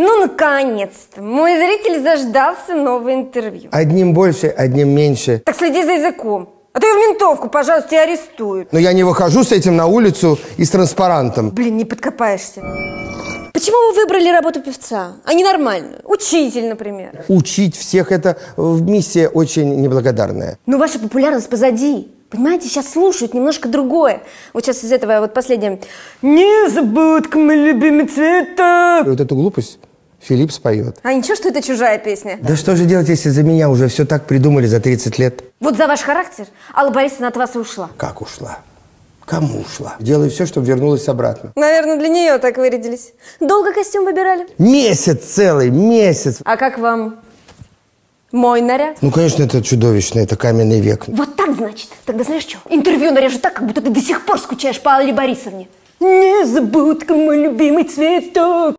Ну, наконец-то! Мой зритель заждался нового интервью. Одним больше, одним меньше. Так следи за языком. А то и в ментовку, пожалуйста, тебя арестуют. Но я не выхожу с этим на улицу и с транспарантом. Блин, не подкопаешься. Почему вы выбрали работу певца, а не нормальную? Учитель, например. Учить всех – это миссия очень неблагодарная. Но ваша популярность позади. Понимаете, сейчас слушают немножко другое. Вот сейчас из этого вот последнее. Не забудь, мой любимый цветок. И вот эту глупость Филипп споет. А ничего, что это чужая песня? Да что же делать, если за меня уже все так придумали за 30 лет? Вот за ваш характер Алла Борисовна от вас и ушла. Как ушла? Кому ушла? Делай все, чтобы вернулась обратно. Наверное, для нее так вырядились. Долго костюм выбирали? Месяц целый, месяц. А как вам Мойнера. Ну, конечно, это чудовищно, это каменный век. Вот так, значит? Тогда знаешь что? Интервью нарежу так, как будто ты до сих пор скучаешь по Алле Борисовне. Не Незабудка, мой любимый цветок.